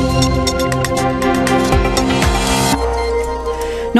Thank you.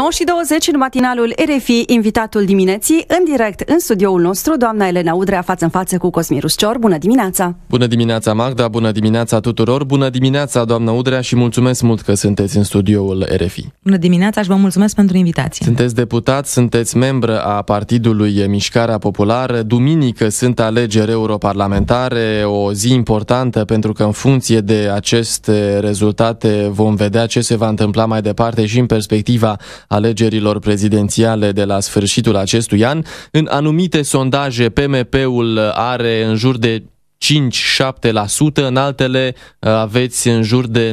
9 și 20 în matinalul RFI, invitatul dimineții, în direct în studioul nostru, doamna Elena Udrea, față în față cu Cosmin Ruscior. Bună dimineața! Bună dimineața, Magda! Bună dimineața tuturor! Bună dimineața, doamna Udrea, și mulțumesc mult că sunteți în studioul RFI. Bună dimineața și vă mulțumesc pentru invitație! Sunteți deputat, sunteți membră a Partidului Mișcarea Populară. Duminică sunt alegeri europarlamentare, o zi importantă pentru că în funcție de aceste rezultate vom vedea ce se va întâmpla mai departe și în perspectiva alegerilor prezidențiale de la sfârșitul acestui an. În anumite sondaje, PMP-ul are în jur de 5-7%, în altele uh, aveți în jur de 9-10%.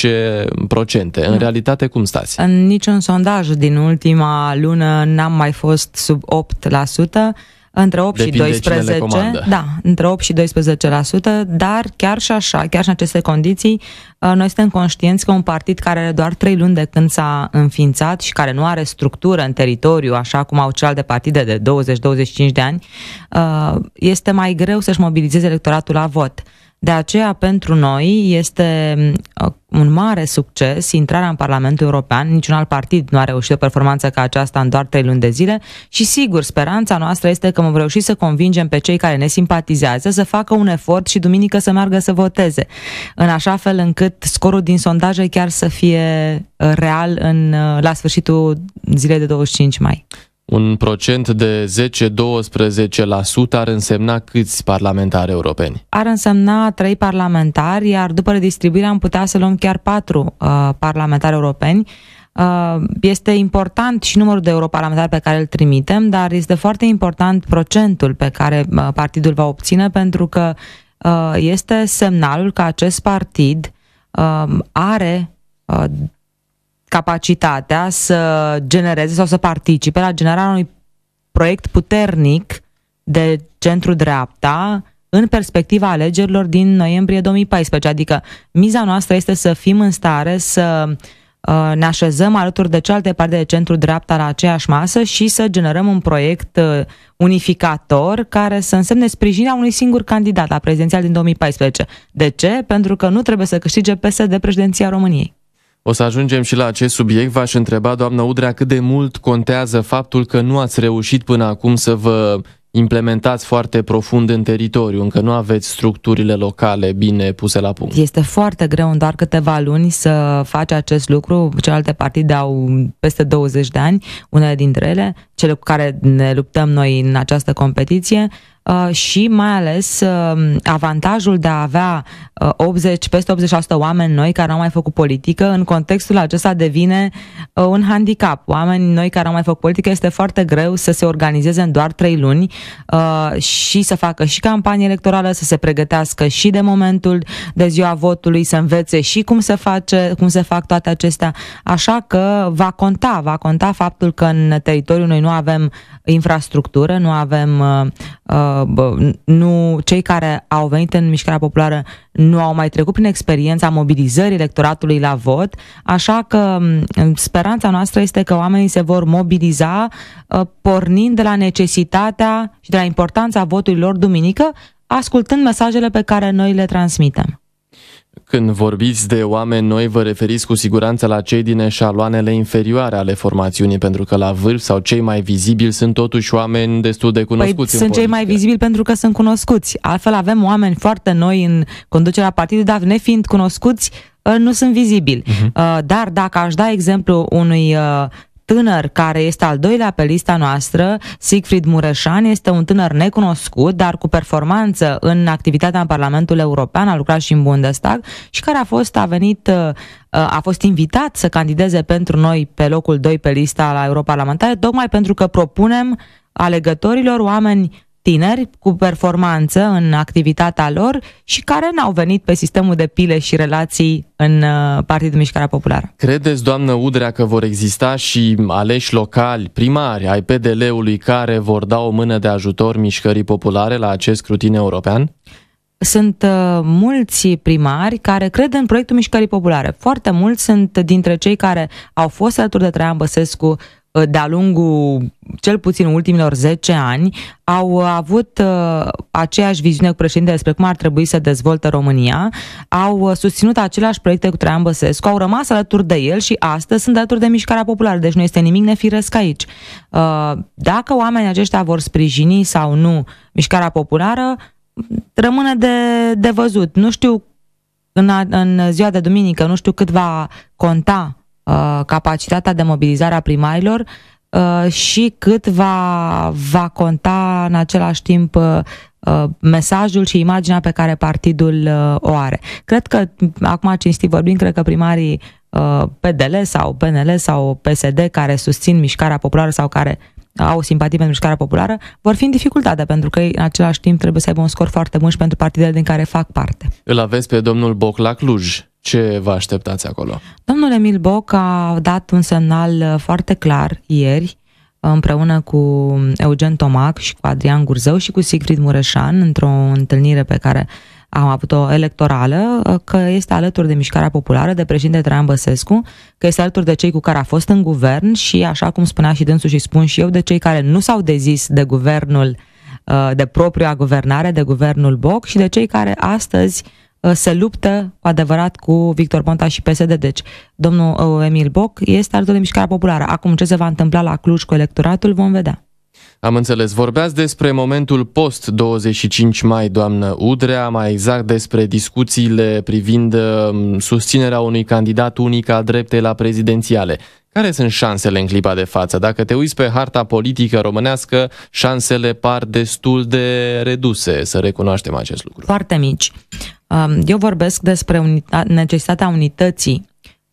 În hmm. realitate, cum stați? În niciun sondaj din ultima lună n-am mai fost sub 8% între 8 Depinde și 12, da, între 8 și 12%, dar chiar și așa, chiar și în aceste condiții, uh, noi suntem conștienți că un partid care are doar 3 luni de când s-a înființat și care nu are structură în teritoriu, așa cum au celelalte partide de 20-25 de ani, uh, este mai greu să-și mobilizeze electoratul la vot. De aceea, pentru noi, este uh, un mare succes intrarea în Parlamentul European. Niciun alt partid nu a reușit o performanță ca aceasta în doar trei luni de zile și, sigur, speranța noastră este că vom reuși să convingem pe cei care ne simpatizează să facă un efort și duminică să meargă să voteze, în așa fel încât scorul din sondaje chiar să fie uh, real în, uh, la sfârșitul zilei de 25 mai. Un procent de 10-12% ar însemna câți parlamentari europeni? Ar însemna 3 parlamentari, iar după redistribuire am putea să luăm chiar 4 uh, parlamentari europeni. Uh, este important și numărul de europarlamentari pe care îl trimitem, dar este foarte important procentul pe care uh, partidul va obține, pentru că uh, este semnalul că acest partid uh, are uh, capacitatea să genereze sau să participe la generarea unui proiect puternic de centru-dreapta în perspectiva alegerilor din noiembrie 2014. Adică miza noastră este să fim în stare să uh, ne așezăm alături de cealaltă parte de centru-dreapta la aceeași masă și să generăm un proiect uh, unificator care să însemne sprijinirea unui singur candidat la prezidențial din 2014. De ce? Pentru că nu trebuie să câștige PSD președinția României. O să ajungem și la acest subiect. V-aș întreba, doamnă Udrea, cât de mult contează faptul că nu ați reușit până acum să vă implementați foarte profund în teritoriu, încă nu aveți structurile locale bine puse la punct. Este foarte greu în doar câteva luni să faci acest lucru. Celelalte partide au peste 20 de ani, unele dintre ele, cele cu care ne luptăm noi în această competiție, Uh, și mai ales um, avantajul de a avea 80, uh, peste 80% oameni noi care au mai făcut politică, în contextul acesta devine uh, un handicap. Oameni noi care au mai făcut politică este foarte greu să se organizeze în doar 3 luni și să facă și campanie electorală, să se pregătească și de momentul de ziua votului, să învețe și cum se face, cum se fac toate acestea. Așa că va conta, va conta faptul că în teritoriul noi nu avem infrastructură, nu avem, uh, uh, nu, cei care au venit în mișcarea populară nu au mai trecut prin experiența mobilizării electoratului la vot, așa că mm, speranța noastră este că oamenii se vor mobiliza uh, pornind de la necesitatea și de la importanța votului lor duminică, ascultând mesajele pe care noi le transmitem. Când vorbiți de oameni noi, vă referiți cu siguranță la cei din eșaloanele inferioare ale formațiunii, pentru că la vârf sau cei mai vizibili sunt totuși oameni destul de păi cunoscuți. Păi sunt politică. cei mai vizibili pentru că sunt cunoscuți. Altfel avem oameni foarte noi în conducerea partidului, dar nefiind cunoscuți, uh, nu sunt vizibili. Uh-huh. Dar dacă aș da exemplu unui uh, tânăr care este al doilea pe lista noastră, Siegfried Mureșan, este un tânăr necunoscut, dar cu performanță în activitatea în Parlamentul European, a lucrat și în Bundestag și care a fost a venit uh, a fost invitat să candideze pentru noi pe locul 2 pe lista la europarlamentare, tocmai pentru că propunem alegătorilor oameni tineri cu performanță în activitatea lor și care n-au venit pe sistemul de pile și relații în uh, Partidul Mișcarea Populară. Credeți, doamnă Udrea, că vor exista și aleși locali, primari ai PDL-ului care vor da o mână de ajutor mișcării populare la acest scrutin european? sunt uh, mulți primari care cred în proiectul Mișcării Populare. Foarte mulți sunt dintre cei care au fost alături de Traian Băsescu Uh, de-a lungul cel puțin ultimilor 10 ani au uh, avut uh, aceeași viziune cu președintele despre cum ar trebui să dezvoltă România, au susținut aceleași proiecte cu Traian Băsescu, au rămas alături de el și astăzi sunt alături de mișcarea populară, deci nu este nimic nefiresc aici. Dacă oamenii aceștia vor sprijini sau nu mișcarea populară, rămâne de, de văzut. Nu știu în, în ziua de duminică, nu știu cât va conta Uh, capacitatea de mobilizare a primarilor uh, și cât va, va conta în același timp uh, mesajul și imaginea pe care partidul o are. Cred că, acum cinstit vorbim, cred că primarii PDL sau PNL sau PSD care susțin mișcarea populară sau care au simpatie pentru mișcarea populară, vor fi în dificultate, pentru că în același timp trebuie să aibă un scor foarte bun și pentru partidele din care fac parte. Îl aveți pe domnul Boclac Cluj, ce vă așteptați acolo? Domnul Emil Boc a dat un semnal uh, foarte clar ieri uh, împreună cu Eugen Tomac și cu Adrian Gurzău și cu Sigrid Mureșan într-o întâlnire pe care am avut-o electorală, uh, că este alături de Mișcarea Populară, de președinte Traian Băsescu, că este alături de cei cu care a fost în guvern și, așa cum spunea și dânsul și spun și eu, de cei care nu s-au dezis de guvernul, de propria guvernare, de guvernul Boc și de cei care astăzi Uh, se luptă cu adevărat cu Victor Ponta și PSD. Deci, domnul uh, Emil Boc este altul de mișcarea populară. Acum, ce se va întâmpla la Cluj cu electoratul, vom vedea. Am înțeles. Vorbeați despre momentul post-25 mai, doamnă Udrea, mai exact despre discuțiile privind um, susținerea unui candidat unic al dreptei la prezidențiale. Care sunt șansele în clipa de față? Dacă te uiți pe harta politică românească, șansele par destul de reduse, să recunoaștem acest lucru. Foarte mici. Um, eu vorbesc despre necesitatea unității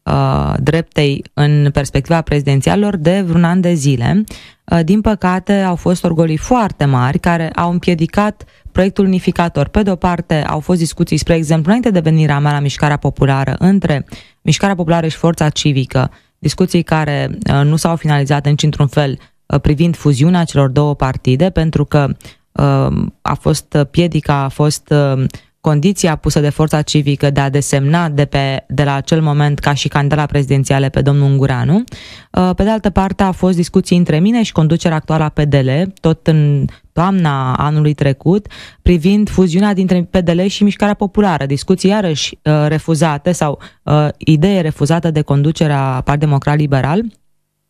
uh, dreptei în perspectiva prezidențialilor de vreun an de zile. Uh, din păcate, au fost orgolii foarte mari care au împiedicat proiectul unificator. Pe de-o parte, au fost discuții, spre exemplu, înainte de venirea mea la Mișcarea Populară, între Mișcarea Populară și Forța Civică, discuții care uh, nu s-au finalizat nici într-un fel privind fuziunea celor două partide, pentru că a fost piedica, a fost condiția pusă de forța civică de a desemna de, pe, de la acel moment ca și candidat la prezidențiale pe domnul Ungureanu. Uh, pe de altă parte a fost discuții între mine și conducerea actuală a PDL, tot în toamna anului trecut, privind fuziunea dintre PDL și Mișcarea Populară, discuții iarăși uh, refuzate sau uh, idee refuzată de conducerea partidul Democrat Liberal,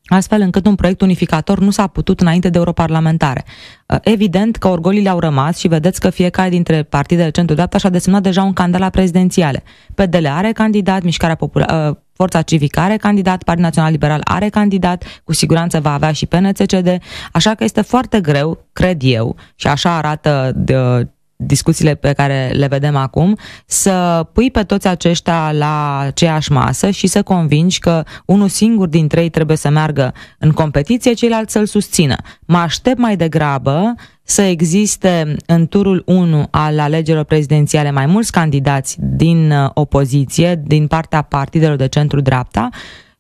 astfel încât un proiect unificator nu s-a putut înainte de europarlamentare. Uh, evident că orgolile au rămas și vedeți că fiecare dintre partidele centru-dreapta și-a desemnat deja un candidat la prezidențiale. PDL are candidat, Mișcarea Populară, uh, Forța Civică are candidat, Partidul Național Liberal are candidat, cu siguranță va avea și PNCCD, așa că este foarte greu, cred eu, și așa arată de discuțiile pe care le vedem acum, să pui pe toți aceștia la aceeași masă și să convingi că unul singur dintre ei trebuie să meargă în competiție, ceilalți să-l susțină. Mă aștept mai degrabă să existe în turul 1 al alegerilor prezidențiale mai mulți candidați din uh, opoziție, din partea partidelor de centru-dreapta,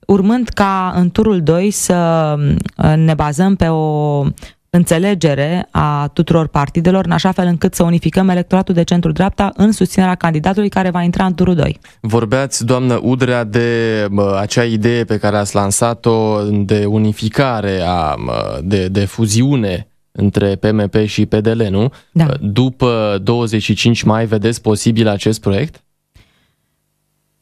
urmând ca în turul 2 să uh, ne bazăm pe o înțelegere a tuturor partidelor, în așa fel încât să unificăm electoratul de centru-dreapta în susținerea candidatului care va intra în turul 2. Vorbeați, doamnă Udrea, de acea idee pe care ați lansat-o de unificare, a, de, de fuziune între PMP și PDL, nu? Da. După 25 mai vedeți posibil acest proiect?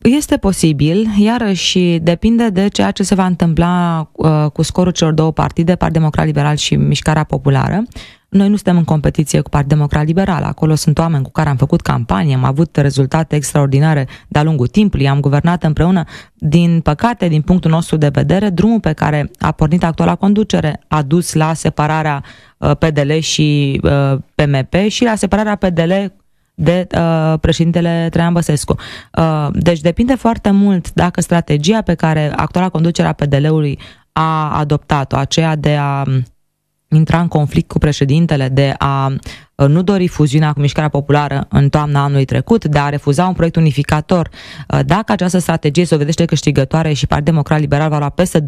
Este posibil, iarăși depinde de ceea ce se va întâmpla uh, cu scorul celor două partide, Partidul Democrat Liberal și Mișcarea Populară. Noi nu suntem în competiție cu Partidul Democrat Liberal, acolo sunt oameni cu care am făcut campanie, am avut rezultate extraordinare de-a lungul timpului, am guvernat împreună. Din păcate, din punctul nostru de vedere, drumul pe care a pornit actuala conducere a dus la separarea uh, PDL și uh, PMP și la separarea PDL de uh, președintele Traian Băsescu. Uh, deci depinde foarte mult dacă strategia pe care actuala conducerea PDL-ului a adoptat-o, aceea de a um, intra în conflict cu președintele, de a uh, nu dori fuziunea cu mișcarea populară în toamna anului trecut, de a refuza un proiect unificator. Uh, dacă această strategie se vedește câștigătoare și Partidul Democrat Liberal va lua peste 20%,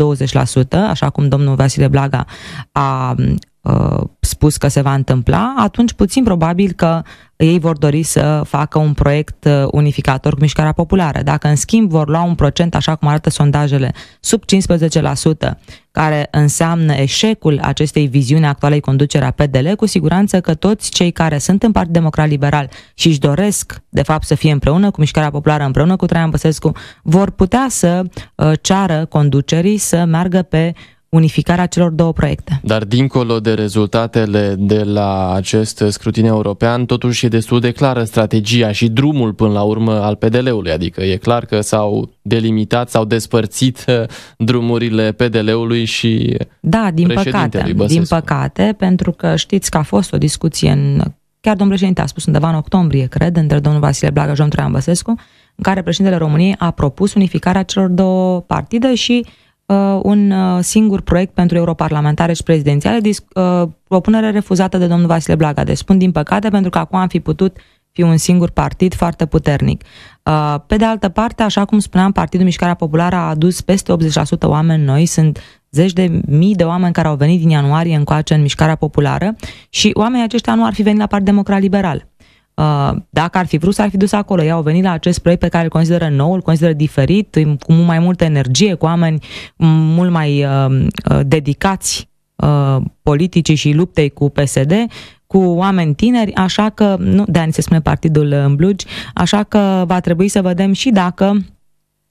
așa cum domnul Vasile Blaga a uh, spus că se va întâmpla, atunci puțin probabil că ei vor dori să facă un proiect uh, unificator cu mișcarea populară. Dacă, în schimb, vor lua un procent, așa cum arată sondajele, sub 15%, care înseamnă eșecul acestei viziuni actualei conducere a PDL, cu siguranță că toți cei care sunt în partid Democrat Liberal și își doresc, de fapt, să fie împreună cu Mișcarea Populară, împreună cu Traian Băsescu, vor putea să uh, ceară conducerii să meargă pe unificarea celor două proiecte. Dar dincolo de rezultatele de la acest scrutin european, totuși e destul de clară strategia și drumul până la urmă al PDL-ului, adică e clar că s-au delimitat, s-au despărțit uh, drumurile PDL-ului și Da, din păcate, Băsescu. din păcate, pentru că știți că a fost o discuție în Chiar domnul președinte a spus undeva în octombrie, cred, între domnul Vasile Blaga și domnul Traian Băsescu, în care președintele României a propus unificarea celor două partide și uh, uh, un uh, singur proiect pentru europarlamentare și prezidențiale, dis- uh, propunere refuzată de domnul Vasile Blaga. Deci spun din păcate pentru că acum am fi putut fi un singur partid foarte puternic. Uh, pe de altă parte, așa cum spuneam, Partidul Mișcarea Populară a adus peste 80% oameni noi, sunt zeci de mii de oameni care au venit din ianuarie încoace în Mișcarea Populară și oamenii aceștia nu ar fi venit la Partidul Democrat Liberal. Uh, dacă ar fi vrut, s-ar fi dus acolo. Ei au venit la acest proiect pe care îl consideră nou, îl consideră diferit, cu mult mai multă energie, cu oameni mult mai uh, uh, dedicați politicii și luptei cu PSD, cu oameni tineri, așa că, nu, de ani se spune partidul în Blugi, așa că va trebui să vedem și dacă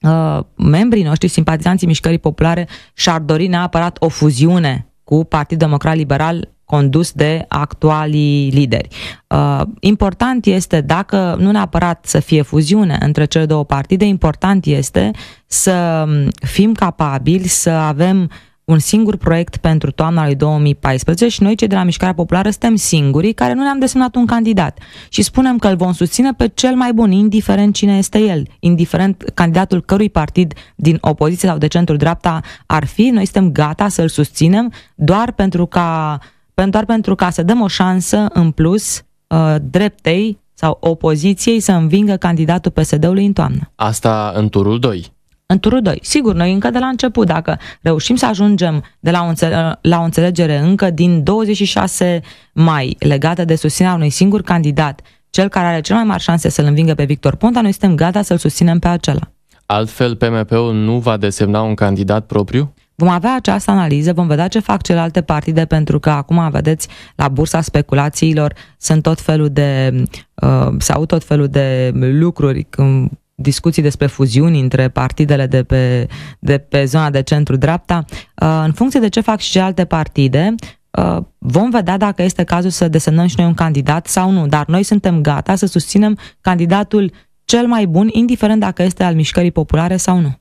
uh, membrii noștri, simpatizanții mișcării populare, și-ar dori neapărat o fuziune cu Partidul Democrat Liberal condus de actualii lideri. Uh, important este, dacă nu neapărat să fie fuziune între cele două partide, important este să um, fim capabili să avem un singur proiect pentru toamna lui 2014 și noi cei de la Mișcarea Populară suntem singurii care nu ne-am desemnat un candidat și spunem că îl vom susține pe cel mai bun, indiferent cine este el, indiferent candidatul cărui partid din opoziție sau de centru dreapta ar fi, noi suntem gata să-l susținem doar pentru ca doar pentru ca să dăm o șansă în plus uh, dreptei sau opoziției să învingă candidatul PSD-ului în toamnă. Asta în turul 2. În turul 2. Sigur, noi încă de la început, dacă reușim să ajungem de la o, înțele- la o înțelegere încă din 26 mai legată de susținerea unui singur candidat, cel care are cel mai mari șanse să-l învingă pe Victor Ponta, noi suntem gata să-l susținem pe acela. Altfel, PMP-ul nu va desemna un candidat propriu? Vom avea această analiză, vom vedea ce fac celelalte partide, pentru că acum, vedeți, la bursa speculațiilor sunt tot felul de, uh, sau tot felul de lucruri când discuții despre fuziuni între partidele de pe, de pe zona de centru-dreapta. Uh, în funcție de ce fac și celelalte partide, uh, vom vedea dacă este cazul să desemnăm și noi un candidat sau nu, dar noi suntem gata să susținem candidatul cel mai bun, indiferent dacă este al mișcării populare sau nu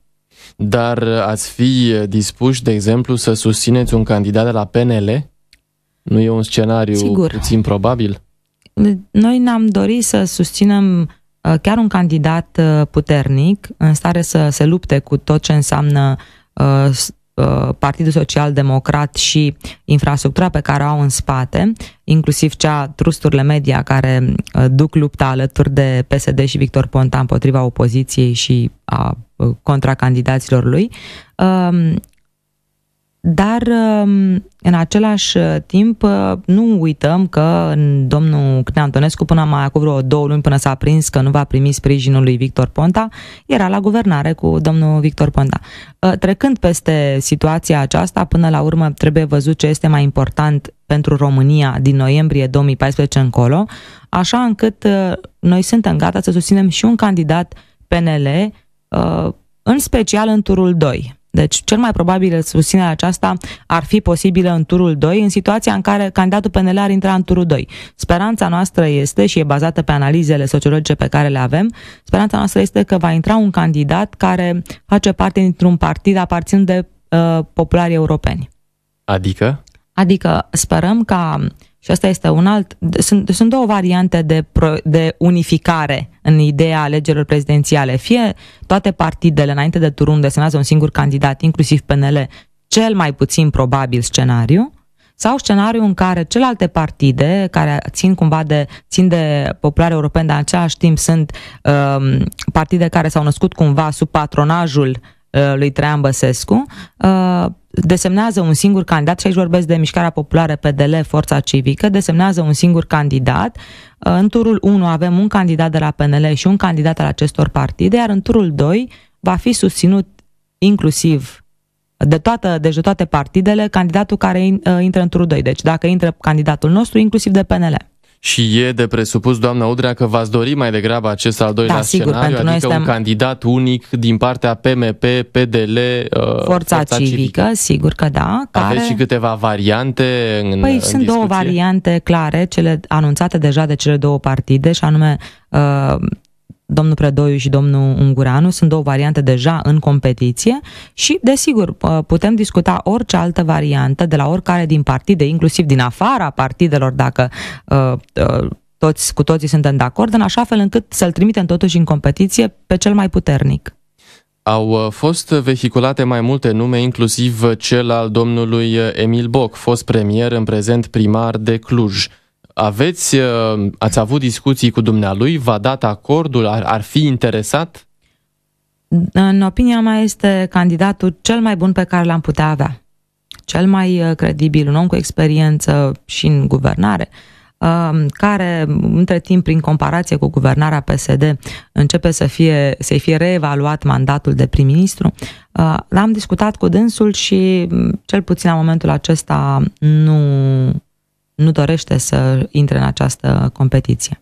dar uh, ați fi uh, dispuși, de exemplu, să susțineți un candidat de la PNL? Nu e un scenariu Sigur. puțin probabil? Noi ne-am dorit să susținem uh, chiar un candidat puternic, în stare să se lupte cu tot ce înseamnă Partidul Social Democrat și infrastructura pe care o au în spate, inclusiv cea trusturile media care duc lupta alături de PSD și Victor Ponta împotriva opoziției și a Uh, contracandidaților lui. Um, dar, um, în același uh, timp, uh, nu uităm că domnul Cnea Antonescu, până mai acum vreo două luni, până s-a prins că nu va primi sprijinul lui Victor Ponta, era la guvernare cu domnul Victor Ponta. Trecând peste situația aceasta, până la urmă trebuie văzut ce este mai important pentru România din noiembrie 2014 încolo, așa încât noi suntem gata să susținem și un candidat PNL Uh, în special în turul 2. Deci, cel mai probabil susținerea aceasta ar fi posibilă în turul 2, în situația în care candidatul PNL ar intra în turul 2. Speranța noastră este, și e bazată pe analizele sociologice pe care le avem, speranța noastră este că va intra un candidat care face parte dintr-un partid aparținând de uh, populari europeni. Adică? Adică sperăm ca, și asta este un alt, sunt, sunt două variante de, pro, de unificare în ideea alegerilor prezidențiale. Fie toate partidele, înainte de turul unde semnează un singur candidat, inclusiv PNL, cel mai puțin probabil scenariu, sau scenariu în care celelalte partide care țin cumva de țin de populare europeni, dar în același timp sunt um, partide care s-au născut cumva sub patronajul Uh, lui Traian Băsescu, uh, desemnează un singur candidat, și aici vorbesc de Mișcarea Populară PDL, Forța Civică, desemnează un singur candidat. Uh, în turul 1 avem un candidat de la PNL și un candidat al acestor partide, iar în turul 2 va fi susținut inclusiv de toată, deci de toate partidele, candidatul care intră în turul 2. Deci dacă intră candidatul nostru, inclusiv de PNL. Și e de presupus, doamna Udrea, că v-ați dori mai degrabă acest al doilea da, sigur, scenariu, adică suntem... un candidat unic din partea PMP, PDL, uh, Forța, Forța civică, civică, sigur că da. Care... Aveți și câteva variante în Păi în sunt discuție. două variante clare, cele anunțate deja de cele două partide, și anume uh, domnul Predoiu și domnul Ungureanu, sunt două variante deja în competiție și, desigur, putem discuta orice altă variantă de la oricare din partide, inclusiv din afara partidelor, dacă uh, uh, toți, cu toții suntem de acord, în așa fel încât să-l trimitem totuși în competiție pe cel mai puternic. Au uh, fost vehiculate mai multe nume, inclusiv cel al domnului Emil Boc, fost premier, în prezent primar de Cluj. Aveți, uh, ați avut discuții cu dumnealui, v-a dat acordul, ar, ar fi interesat? În opinia mea este candidatul cel mai bun pe care l-am putea avea. Cel mai uh, credibil, un om cu experiență și în guvernare, um, care între timp, prin comparație cu guvernarea PSD, începe să fie, să fie reevaluat mandatul de prim-ministru. Uh, l-am discutat cu dânsul și, mm, cel puțin la momentul acesta, nu, nu dorește să intre în această competiție.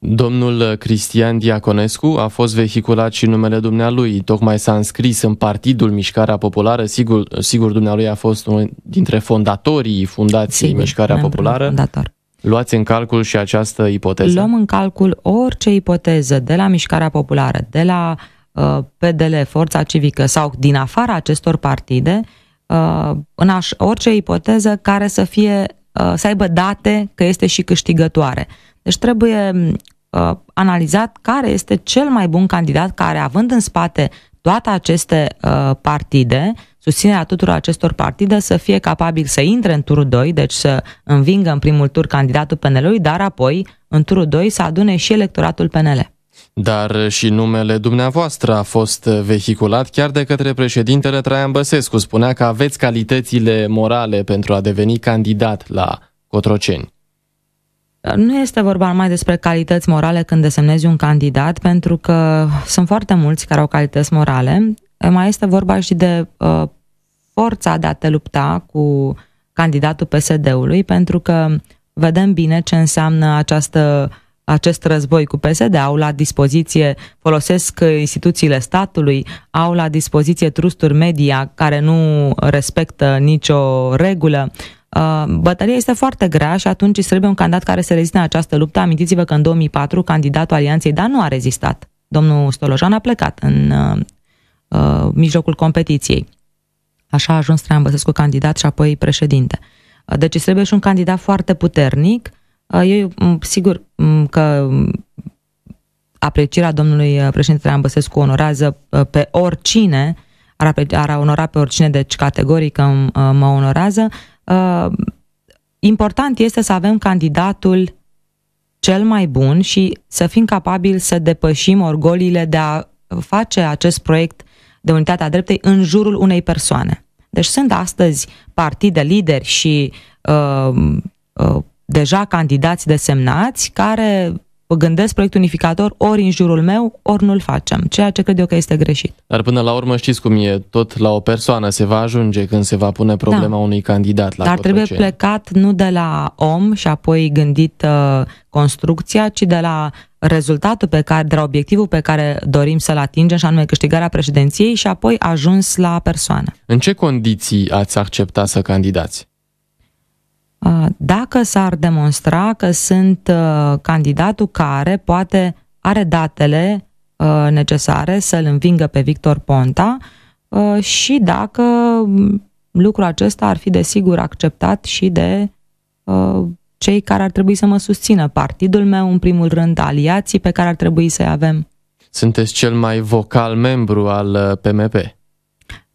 Domnul Cristian Diaconescu a fost vehiculat și numele dumnealui. Tocmai s-a înscris în Partidul Mișcarea Populară. Sigur, sigur dumnealui a fost unul dintre fondatorii Fundației sigur, Mișcarea Populară. Fondator. Luați în calcul și această ipoteză. Luăm în calcul orice ipoteză de la Mișcarea Populară, de la uh, PDL, Forța Civică sau din afara acestor partide, uh, în aș, orice ipoteză care să fie Uh, să aibă date că este și câștigătoare. Deci trebuie mm, uh, analizat care este cel mai bun candidat care, având în spate toate aceste uh, partide, susținerea tuturor acestor partide să fie capabil să intre în turul 2, deci să învingă în primul tur candidatul PNL-ului, dar apoi în turul 2 să adune și electoratul PNL. Dar și numele dumneavoastră a fost vehiculat chiar de către președintele Traian Băsescu. Spunea că aveți calitățile morale pentru a deveni candidat la Cotroceni. Nu este vorba numai despre calități morale când desemnezi un candidat, pentru că sunt foarte mulți care au calități morale. Mai este vorba și de uh, forța de a te lupta cu candidatul PSD-ului, pentru că vedem bine ce înseamnă această uh, acest război cu PSD, au la dispoziție, folosesc instituțiile statului, au la dispoziție trusturi media care nu respectă nicio regulă. Uh, bătălia este foarte grea și atunci îți trebuie un candidat care să reziste în această luptă. Amintiți-vă că în 2004 candidatul Alianței Dan nu a rezistat. Domnul Stolojan a plecat în uh, uh, mijlocul competiției. Așa a ajuns Traian Băsescu candidat și apoi președinte. Deci trebuie și un candidat foarte puternic Uh, eu, mm, sigur mm, că aprecierea domnului uh, președinte Ambăsescu onorează uh, pe oricine, ar, ar onora pe oricine, deci categoric mă onorează. Important este să avem candidatul cel mai bun și să fim capabili să depășim orgoliile de a face acest proiect de unitate a dreptei în jurul unei persoane. Deci sunt astăzi partide lideri și uh, uh, deja candidați desemnați care gândesc proiect unificator ori în jurul meu, ori nu-l facem, ceea ce cred eu că este greșit. Dar până la urmă știți cum e, tot la o persoană se va ajunge când se va pune problema da. unui candidat la Dar Cotroceni. trebuie plecat nu de la om și apoi gândit uh, construcția, ci de la rezultatul pe care, de la obiectivul pe care dorim să-l atingem, și anume câștigarea președinției și apoi ajuns la persoană. În ce condiții ați acceptat să candidați? dacă s-ar demonstra că sunt candidatul care poate are datele necesare să-l învingă pe Victor Ponta și dacă lucrul acesta ar fi desigur acceptat și de cei care ar trebui să mă susțină, partidul meu în primul rând, aliații pe care ar trebui să-i avem. Sunteți cel mai vocal membru al PMP. Uh,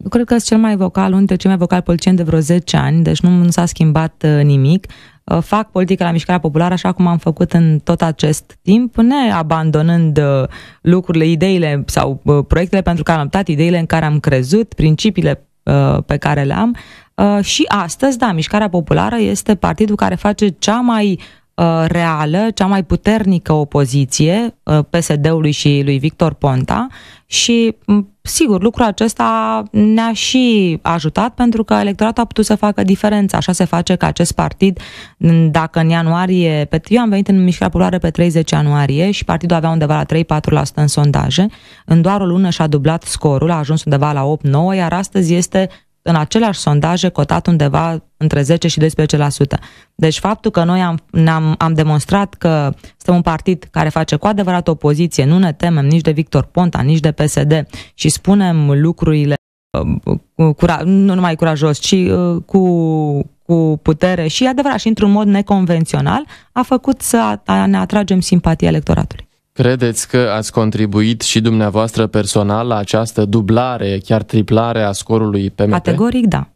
cred că sunt cel mai vocal, unul dintre cei mai vocali politicieni de vreo 10 ani, deci nu, nu s-a schimbat uh, nimic. Uh, fac politică la mișcarea populară așa cum am făcut în tot acest timp, ne abandonând uh, lucrurile, ideile sau proiectele pentru care am dat, ideile în care am crezut, principiile pe care le am. Și astăzi, da, mișcarea populară este partidul care face cea mai Uh, reală, cea mai puternică opoziție uh, PSD-ului și lui Victor Ponta și sigur, lucrul acesta ne-a și ajutat pentru că electoratul a putut să facă diferența. Așa se face că acest partid, dacă în ianuarie, pe, eu am venit în mișcarea populară pe 30 ianuarie și partidul avea undeva la 3-4% în sondaje, în doar o lună și-a dublat scorul, a ajuns undeva la 8-9, iar astăzi este în aceleași sondaje cotat undeva între 10 și 12%. Deci faptul că noi am, am am demonstrat că suntem un partid care face cu adevărat opoziție, nu ne temem nici de Victor Ponta, nici de PSD și spunem lucrurile uh, cura, nu numai curajos, ci uh, cu, cu putere și adevărat și într-un mod neconvențional, a făcut să ne atragem simpatia electoratului. Credeți că ați contribuit și dumneavoastră personal la această dublare, chiar triplare a scorului PMP? Categoric da.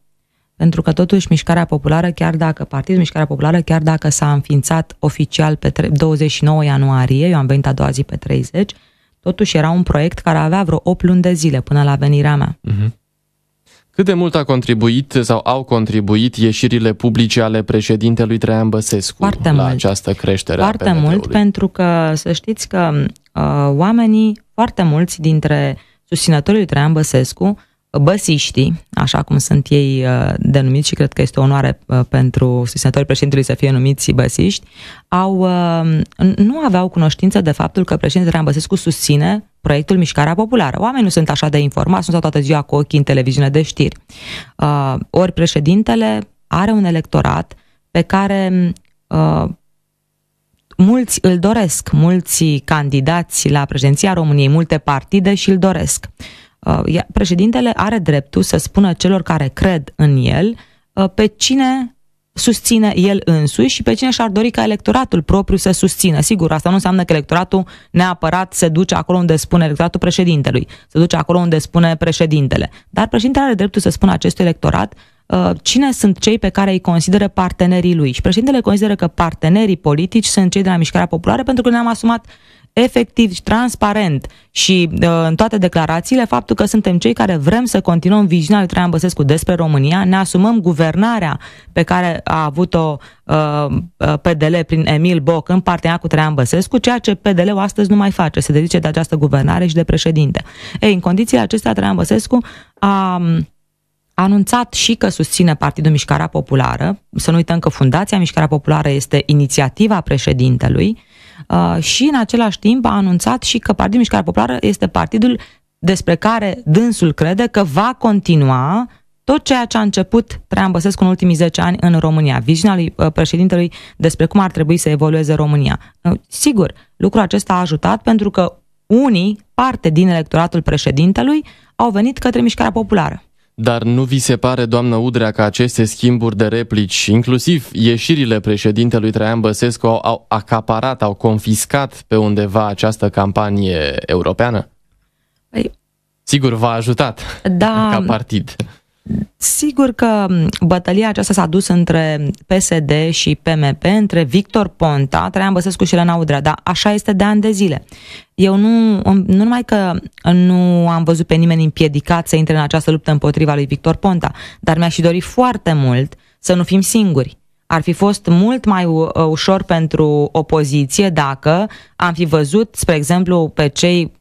Pentru că totuși Mișcarea Populară, chiar dacă Partidul Mișcarea Populară, chiar dacă s-a înființat oficial pe 29 ianuarie, eu am venit a doua zi pe 30, totuși era un proiect care avea vreo 8 luni de zile până la venirea mea. Uh-huh. Cât de mult a contribuit sau au contribuit ieșirile publice ale președintelui Traian Băsescu Foarte la mult. această creștere Foarte a mult, pentru că să știți că uh, oamenii, foarte mulți dintre susținătorii lui Traian Băsescu, băsiștii, așa cum sunt ei uh, denumiți și cred că este o onoare uh, pentru susținătorii președintelui să fie numiți băsiști, au, uh, nu aveau cunoștință de faptul că președintele Traian Băsescu susține proiectul Mișcarea Populară. Oamenii nu sunt așa de informați, nu stau toată ziua cu ochii în televiziune de știri. Ori președintele are un electorat pe care mulți îl doresc, mulți candidați la președinția României, multe partide și îl doresc. Uh, președintele are dreptul să spună celor care cred în el uh, pe cine susține el însuși și pe cine și-ar dori ca electoratul propriu să susțină. Sigur, asta nu înseamnă că electoratul neapărat se duce acolo unde spune electoratul președintelui, se duce acolo unde spune președintele. Dar președintele are dreptul să spună acestui electorat uh, cine sunt cei pe care îi consideră partenerii lui. Și președintele consideră că partenerii politici sunt cei de la Mișcarea Populară pentru că ne-am asumat efectiv și transparent și uh, în toate declarațiile faptul că suntem cei care vrem să continuăm viziunea lui Traian Băsescu despre România, ne asumăm guvernarea pe care a avut-o uh, uh PDL prin Emil Boc în partea cu Traian Băsescu, ceea ce PDL-ul astăzi nu mai face, se dedice de această guvernare și de președinte. Ei, în condițiile acestea, Traian Băsescu a um, a anunțat și că susține Partidul Mișcarea Populară. Să nu uităm că Fundația Mișcarea Populară este inițiativa președintelui Uh, și în același timp a anunțat și că Partidul Mișcare Populară este partidul despre care dânsul crede că va continua tot ceea ce a început Traian Băsescu în ultimii 10 ani în România, viziunea lui uh, președintelui despre cum ar trebui să evolueze România. Uh, sigur, lucrul acesta a ajutat pentru că unii, parte din electoratul președintelui, au venit către mișcarea populară. Dar nu vi se pare, doamnă Udrea, că aceste schimburi de replici, inclusiv ieșirile președintelui Traian Băsescu, au, au acaparat, au confiscat pe undeva această campanie europeană? Păi, Sigur, v-a ajutat da, ca partid. Sigur că bătălia aceasta s-a dus între PSD și PMP, între Victor Ponta, Traian Băsescu și Elena Udrea, dar așa este de ani de zile. Eu nu, nu numai că nu am văzut pe nimeni împiedicat să intre în această luptă împotriva lui Victor Ponta, dar mi-aș și dori foarte mult să nu fim singuri ar fi fost mult mai ușor pentru opoziție dacă am fi văzut, spre exemplu, pe cei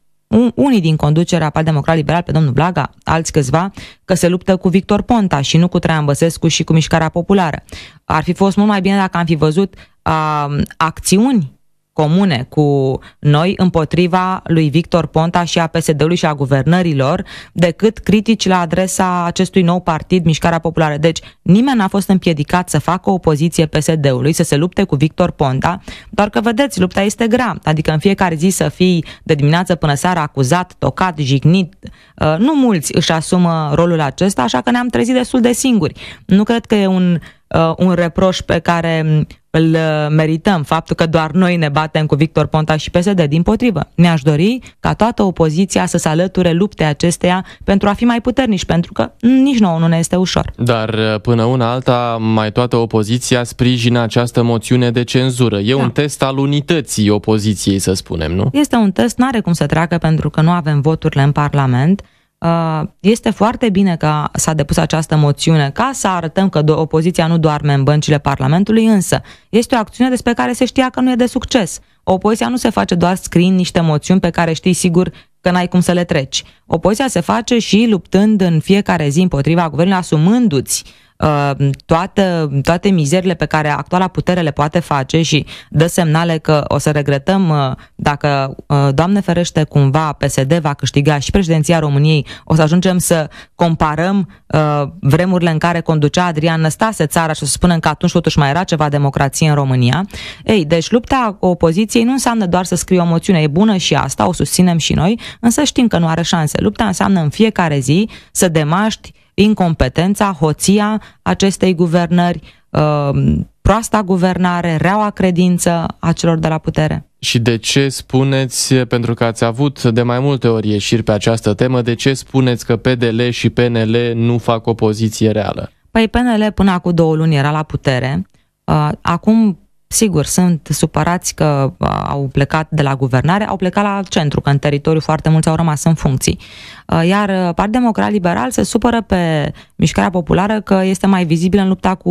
unii din conducerea Partidului Democrat Liberal, pe domnul Blaga, alți câțiva, că se luptă cu Victor Ponta și nu cu Traian Băsescu și cu Mișcarea Populară. Ar fi fost mult mai bine dacă am fi văzut a, acțiuni comune cu noi împotriva lui Victor Ponta și a PSD-ului și a guvernărilor, decât critici la adresa acestui nou partid, Mișcarea Populară. Deci nimeni n-a fost împiedicat să facă opoziție PSD-ului, să se lupte cu Victor Ponta, doar că vedeți, lupta este grea, adică în fiecare zi să fii de dimineață până seara acuzat, tocat, jignit. Uh, nu mulți își asumă rolul acesta, așa că ne-am trezit destul de singuri. Nu cred că e un uh, un reproș pe care mm, îl uh, merităm, faptul că doar noi ne batem cu Victor Ponta și PSD. Din potrivă, ne-aș dori ca toată opoziția să se alăture lupte acesteia pentru a fi mai puternici, pentru că nici nouă nu ne este ușor. Dar uh, până una alta, mai toată opoziția sprijină această moțiune de cenzură. E da. un test al unității opoziției, să spunem, nu? Este un test, n-are cum să treacă pentru că nu avem voturile în Parlament. Uh, este foarte bine că s-a depus această moțiune ca să arătăm că opoziția nu doarme în băncile Parlamentului, însă este o acțiune despre care se știa că nu e de succes. Opoziția nu se face doar screen niște moțiuni pe care știi sigur că n-ai cum să le treci. Opoziția se face și luptând în fiecare zi împotriva guvernului, asumându-ți uh, Um, toată, toate mizerile pe care actuala putere le poate face și dă semnale că o să regretăm uh, dacă, uh, Doamne ferește, cumva PSD va câștiga și președinția României, o să ajungem să comparăm uh, vremurile în care conducea Adrian Năstase țara și o să spunem că atunci totuși mai era ceva democrație în România. Ei, deci lupta opoziției nu înseamnă doar să scrii o moțiune, e bună și asta, o susținem și noi, însă știm că nu are șanse. Lupta înseamnă în fiecare zi să demaști incompetența, hoția acestei guvernări, uh, proasta guvernare, reaua credință a celor de la putere. Și de ce spuneți, pentru că ați avut de mai multe ori ieșiri pe această temă, de ce spuneți că PDL și PNL nu fac o opoziție reală? Păi PNL până acum două luni era la putere, uh, acum Sigur, sunt supărați că uh, au plecat de la guvernare, au plecat la centru, că în teritoriu foarte mulți au rămas în funcții. Uh, iar uh, Partidul Democrat Liberal se supără pe mișcarea populară că este mai vizibilă în lupta cu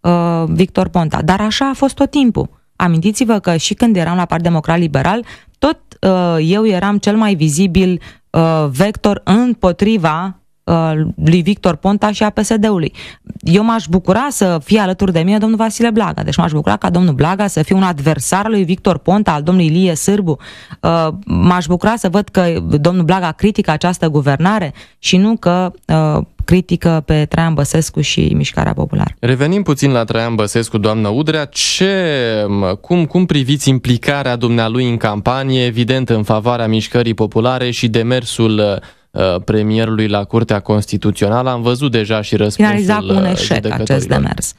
uh, Victor Ponta. Dar așa a fost tot timpul. Amintiți-vă că și când eram la Partidul Democrat Liberal, tot uh, eu eram cel mai vizibil uh, vector împotriva Uh, lui Victor Ponta și a PSD-ului. Eu m-aș bucura să fie alături de mine domnul Vasile Blaga, deci m-aș bucura ca domnul Blaga să fie un adversar lui Victor Ponta, al domnului Ilie Sârbu. Uh, m-aș bucura să văd că domnul Blaga critică această guvernare și nu că uh, critică pe Traian Băsescu și Mișcarea Populară. Revenim puțin la Traian Băsescu, doamnă Udrea. Ce, cum, cum priviți implicarea dumnealui în campanie, evident în favoarea Mișcării Populare și demersul Uh, premierului la Curtea Constituțională. Am văzut deja și răspunsul Finalizat cu un uh, eșec acest demers.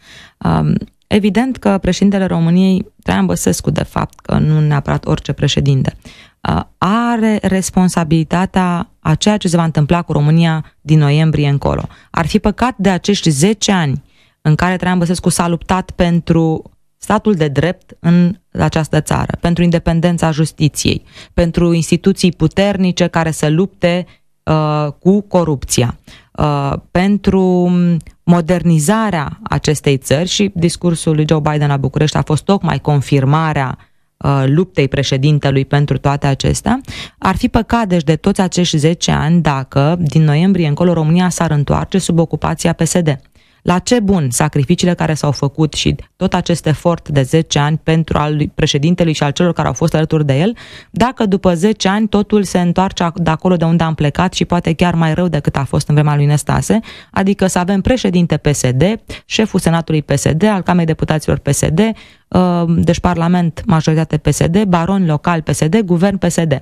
Um, evident că președintele României, Traian Băsescu, de fapt, că nu neapărat orice președinte, uh, are responsabilitatea a ceea ce se va întâmpla cu România din noiembrie încolo. Ar fi păcat de acești 10 ani în care Traian Băsescu s-a luptat pentru statul de drept în această țară, pentru independența justiției, pentru instituții puternice care să lupte Uh, cu corupția, uh, pentru modernizarea acestei țări și discursul lui Joe Biden la București a fost tocmai confirmarea uh, luptei președintelui pentru toate acestea. Ar fi păcat deci de toți acești 10 ani dacă din noiembrie încolo România s-ar întoarce sub ocupația PSD la ce bun sacrificiile care s-au făcut și tot acest efort de 10 ani pentru al președintelui și al celor care au fost alături de el, dacă după 10 ani totul se întoarce de acolo de unde am plecat și poate chiar mai rău decât a fost în vremea lui Nestase, adică să avem președinte PSD, șeful Senatului PSD, al Camerei Deputaților PSD, uh, deci Parlament majoritate PSD, baron local PSD, guvern PSD.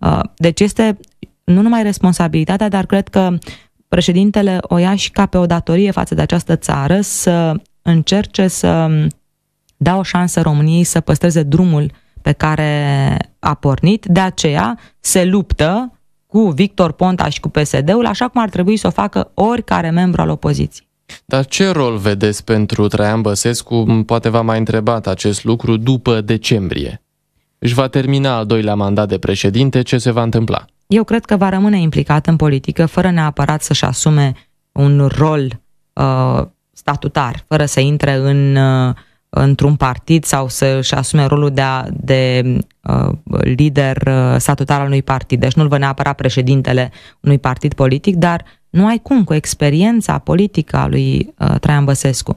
Uh, deci este nu numai responsabilitatea, dar cred că președintele o ia și ca pe o datorie față de această țară să încerce să dea o șansă României să păstreze drumul pe care a pornit, de aceea se luptă cu Victor Ponta și cu PSD-ul, așa cum ar trebui să o facă oricare membru al opoziției. Dar ce rol vedeți pentru Traian Băsescu? Poate v-a mai întrebat acest lucru după decembrie. Își va termina al doilea mandat de președinte, ce se va întâmpla? eu cred că va rămâne implicat în politică fără neapărat să-și asume un rol uh, statutar, fără să intre în, uh, într-un partid sau să-și asume rolul de, a, de uh, lider uh, statutar al unui partid. Deci nu-l vă neapărat președintele unui partid politic, dar nu ai cum cu experiența politică a lui uh, Traian Băsescu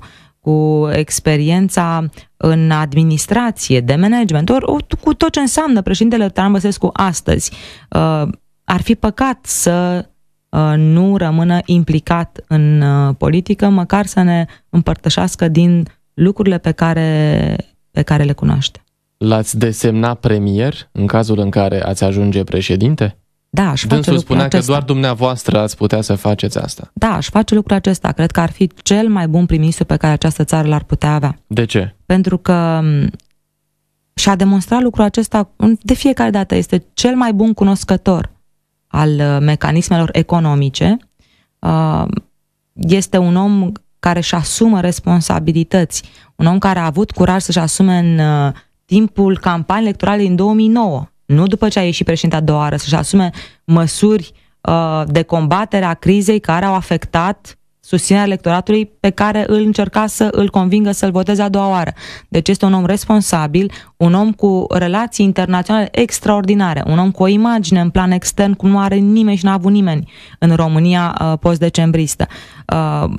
cu experiența în administrație, de management, ori cu tot ce înseamnă președintele Tăran Băsescu astăzi, uh, ar fi păcat să uh, nu rămână implicat în uh, politică, măcar să ne împărtășească din lucrurile pe care, pe care le cunoaște. L-ați desemna premier în cazul în care ați ajunge președinte? Da, aș face Dânsul spunea acesta. că doar dumneavoastră ați putea să faceți asta. Da, aș face lucrul acesta. Cred că ar fi cel mai bun primistiu pe care această țară l-ar putea avea. De ce? Pentru că și-a demonstrat lucrul acesta de fiecare dată. Este cel mai bun cunoscător al uh, mecanismelor economice. Uh, este un om care își asumă responsabilități, un om care a avut curaj să-și asume în uh, timpul campaniei electorale din 2009 nu după ce a ieșit președinte a doua oară, să-și asume măsuri uh, de combatere a crizei care au afectat susținerea electoratului pe care îl încerca să îl convingă să-l voteze a doua oară. Deci este un om responsabil, un om cu relații internaționale extraordinare, un om cu o imagine în plan extern cum nu are nimeni și n-a avut nimeni în România uh, post-decembristă. Uh,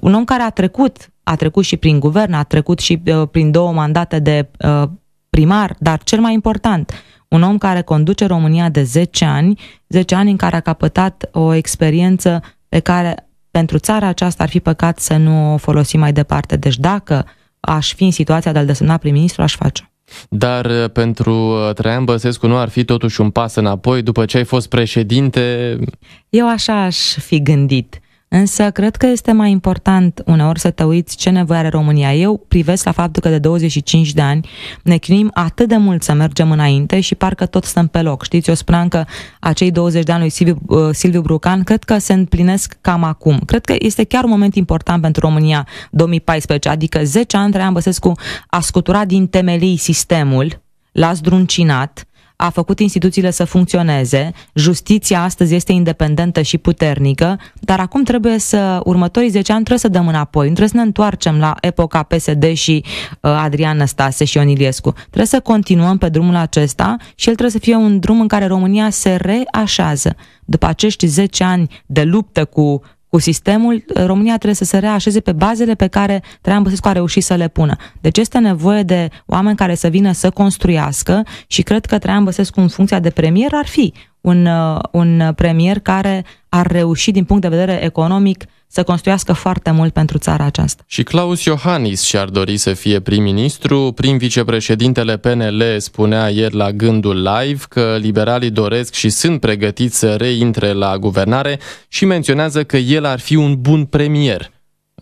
un om care a trecut, a trecut și prin guvern, a trecut și uh, prin două mandate de uh, primar, dar cel mai important, un om care conduce România de 10 ani, 10 ani în care a capătat o experiență pe care pentru țara aceasta ar fi păcat să nu o folosim mai departe. Deci dacă aș fi în situația de a-l desemna prim-ministru, aș face dar uh, pentru uh, Traian Băsescu nu ar fi totuși un pas înapoi după ce ai fost președinte? Eu așa aș fi gândit. Însă cred că este mai important uneori să te uiți ce nevoie are România. Eu privesc la faptul că de 25 de ani ne chinuim atât de mult să mergem înainte și parcă tot stăm pe loc. Știți, eu spuneam că acei 20 de ani lui Silviu, uh, Silviu Brucan cred că se împlinesc cam acum. Cred că este chiar un moment important pentru România 2014, adică 10 ani Traian Băsescu a scuturat din temelii sistemul, l-a zdruncinat, a făcut instituțiile să funcționeze, justiția astăzi este independentă și puternică, dar acum trebuie să, următorii 10 ani trebuie să dăm înapoi, trebuie să ne întoarcem la epoca PSD și uh, Adrian Năstase și Oniliescu. Trebuie să continuăm pe drumul acesta și el trebuie să fie un drum în care România se reașează. După acești 10 ani de luptă cu cu sistemul, România trebuie să se reașeze pe bazele pe care Traian Băsescu a reușit să le pună. Deci este nevoie de oameni care să vină să construiască și cred că Traian Băsescu în funcția de premier ar fi un, uh, un premier care ar reuși din punct de vedere economic să construiască foarte mult pentru țara aceasta. Și Claus Iohannis și-ar dori să fie prim-ministru. Prim vicepreședintele PNL spunea ieri la Gândul Live că liberalii doresc și sunt pregătiți să reintre la guvernare și menționează că el ar fi un bun premier.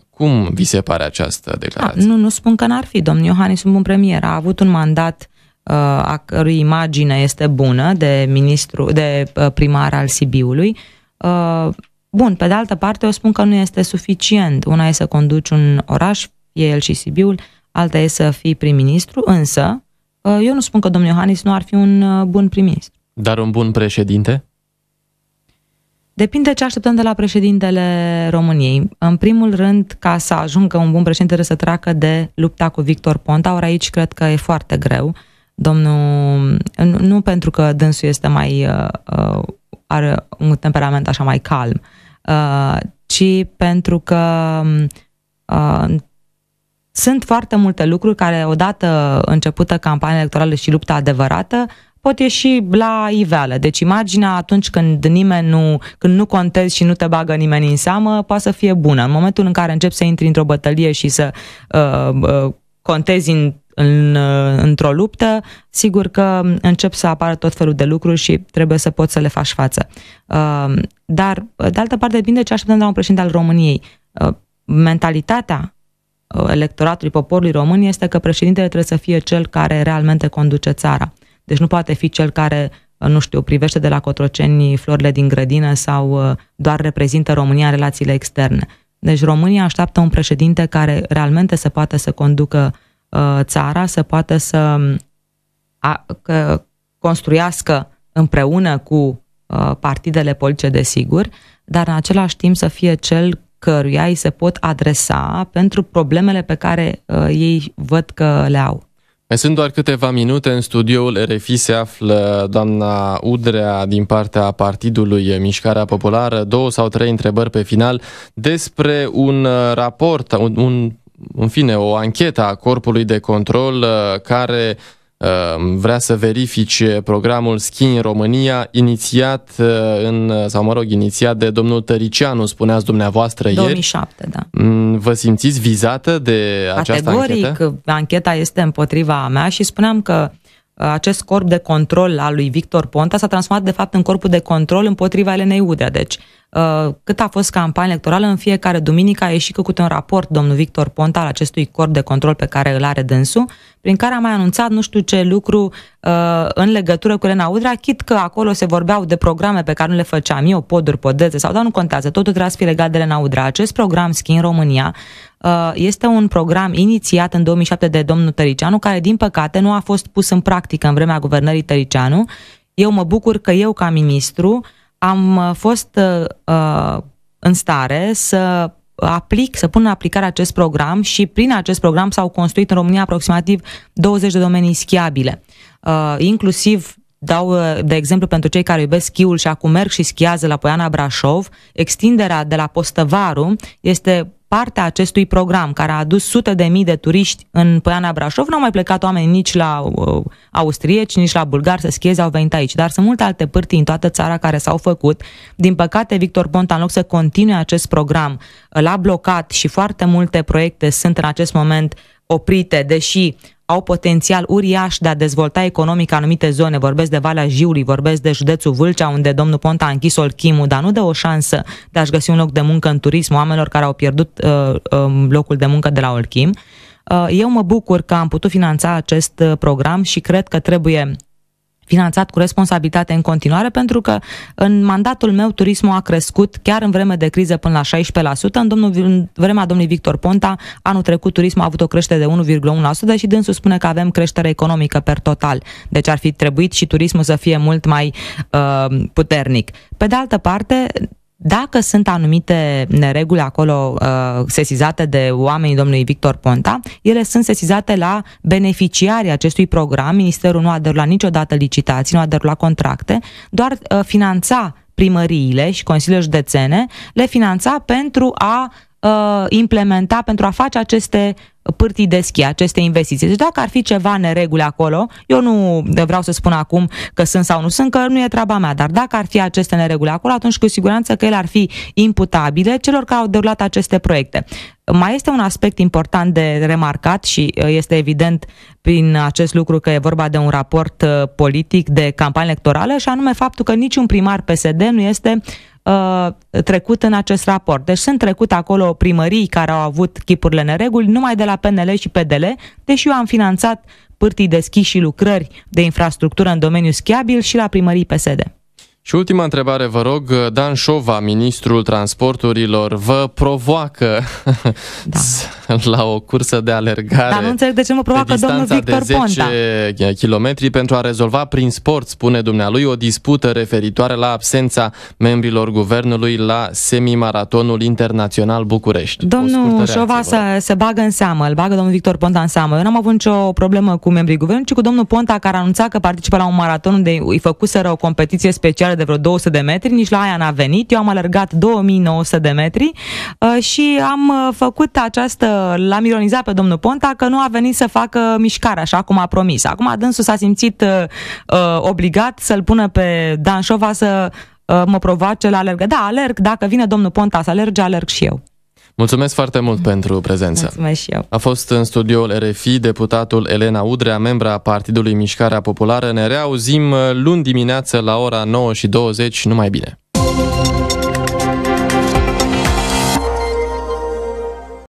Cum vi se pare această declarație? Da, nu, nu spun că n-ar fi. Domnul Iohannis un bun premier. A avut un mandat uh, a cărui imagine este bună de ministru, de uh, primar al Sibiului uh, Bun, pe de altă parte, eu spun că nu este suficient. Una e să conduci un oraș, fie el și Sibiul, alta e să fii prim-ministru, însă uh, eu nu spun că domnul Iohannis nu ar fi un uh, bun prim-ministru. Dar un bun președinte? Depinde ce așteptăm de la președintele României. În primul rând, ca să ajungă un bun președinte, trebuie să treacă de lupta cu Victor Ponta, ori aici cred că e foarte greu. Domnul, nu pentru că dânsul este mai uh, uh are un temperament așa mai calm, uh, ci pentru că uh, sunt foarte multe lucruri care, odată începută campania electorală și lupta adevărată, pot ieși la iveală. Deci imaginea atunci când nimeni nu, când nu contezi și nu te bagă nimeni în seamă, poate să fie bună. În momentul în care începi să intri într-o bătălie și să uh, uh, contezi în în, uh, într-o luptă, sigur că încep să apară tot felul de lucruri și trebuie să poți să le faci față. Uh, dar, de altă parte, depinde ce așteptăm de la un președinte al României. Uh, mentalitatea electoratului poporului român este că președintele trebuie să fie cel care realmente conduce țara. Deci nu poate fi cel care nu știu, privește de la Cotroceni florile din grădină sau doar reprezintă România în relațiile externe. Deci România așteaptă un președinte care realmente se poate să conducă uh, Uh, țara să poată să um, construiască împreună cu uh, partidele politice, desigur, dar în același timp să fie cel căruia îi se pot adresa pentru problemele pe care uh, ei văd că le au. Mai sunt doar câteva minute. În studioul RFI se află doamna Udrea din partea Partidului Mișcarea Populară. Două sau trei întrebări pe final despre un raport, un, un în fine, o anchetă a Corpului de Control uh, care uh, vrea să verifice programul Skin în România, inițiat uh, în, sau mă rog, inițiat de domnul Tăricianu, spuneați dumneavoastră 2007, ieri. 2007, da. Mm, vă simțiți vizată de această Categoric, anchetă? Categoric, ancheta este împotriva mea și spuneam că acest corp de control al lui Victor Ponta s-a transformat de fapt în corpul de control împotriva Elenei Udea. Deci Uh, cât a fost campania electorală, în fiecare duminică a ieșit cu un raport domnul Victor Ponta al acestui corp de control pe care îl are dânsul, prin care a mai anunțat nu știu ce lucru uh, în legătură cu Elena Udrea, chit că acolo se vorbeau de programe pe care nu le făceam eu, poduri, podețe sau dar nu contează, totul trebuie să fie legat de Elena Udrea. Acest program Skin România uh, este un program inițiat în 2007 de domnul Tăricianu, care din păcate nu a fost pus în practică în vremea guvernării Tăricianu. Eu mă bucur că eu ca ministru am uh, fost uh, uh, în stare să aplic, să pun în aplicare acest program și prin acest program s-au construit în România aproximativ 20 de domenii schiabile, uh, inclusiv dau uh, de exemplu pentru cei care iubesc schiul și acum merg și schiază la Poiana Brașov, extinderea de la Postăvaru este parte a acestui program, care a adus sute de mii de turiști în Poiana Brașov, nu au mai plecat oameni nici la uh, austrieci, nici la bulgari să schieze, au venit aici. Dar sunt multe alte pârtii în toată țara care s-au făcut. Din păcate, Victor Ponta, în loc să continue acest program, l-a blocat și foarte multe proiecte sunt în acest moment oprite, deși au potențial uriaș de a dezvolta economic anumite zone. Vorbesc de Valea Jiului, vorbesc de județul Vâlcea, unde domnul Ponta a închis Olchimul, dar nu dă o șansă de a-și găsi un loc de muncă în turism oamenilor care au pierdut uh, uh, locul de muncă de la Olchim. Uh, eu mă bucur că am putut finanța acest uh, program și cred că trebuie finanțat cu responsabilitate în continuare, pentru că în mandatul meu turismul a crescut chiar în vreme de criză până la 16%. În, domnul, în vremea domnului Victor Ponta, anul trecut turismul a avut o creștere de 1,1% și dânsul spune că avem creștere economică per total. Deci ar fi trebuit și turismul să fie mult mai uh, puternic. Pe de altă parte, dacă sunt anumite nereguli acolo uh, sesizate de oamenii domnului Victor Ponta, ele sunt sesizate la beneficiarii acestui program. Ministerul nu a derulat niciodată licitații, nu a derulat contracte, doar uh, finanța primăriile și consiliile județene, le finanța pentru a uh, implementa, pentru a face aceste schi, aceste investiții. Deci dacă ar fi ceva neregulă acolo, eu nu vreau să spun acum că sunt sau nu sunt, că nu e treaba mea, dar dacă ar fi aceste nereguli acolo, atunci cu siguranță că ele ar fi imputabile celor care au derulat aceste proiecte. Mai este un aspect important de remarcat și uh, este evident prin acest lucru că e vorba de un raport uh, politic de campanie electorală și anume faptul că niciun primar PSD nu este Uh, trecut în acest raport. Deci sunt trecut acolo primării care au avut chipurile nereguli numai de la PNL și PDL, deși eu am finanțat pârtii deschiși și lucrări de infrastructură în domeniul schiabil și la primării PSD. Și ultima întrebare, vă rog, Dan Șova, ministrul transporturilor, vă provoacă da. la o cursă de alergare. Dar nu înțeleg de ce mă provoacă domnul Victor de 10 Ponta. kilometri pentru a rezolva prin sport, spune dumnealui, o dispută referitoare la absența membrilor guvernului la semimaratonul internațional București. Domnul Șova se, se bagă în seamă, îl bagă domnul Victor Ponta în seamă. Eu n-am avut nicio problemă cu membrii guvernului, ci cu domnul Ponta care anunța că participă la un maraton unde îi făcuseră o competiție specială scară de vreo 200 de metri, nici la aia n-a venit. Eu am alergat 2900 de metri uh, și am uh, făcut această, l-am ironizat pe domnul Ponta că nu a venit să facă mișcare, așa cum a promis. Acum dânsul s-a simțit uh, uh obligat să-l pună pe Dan Șova să mă provoace la alergă. Da, alerg, dacă vine domnul Ponta să alerge, alerg și eu. Mulțumesc foarte mult pentru prezență. Mulțumesc și eu. A fost în studioul RFI deputatul Elena Udrea, membra a Partidului Mișcarea Populară. Ne reauzim uh, luni dimineață la ora 9 și 20. Numai bine!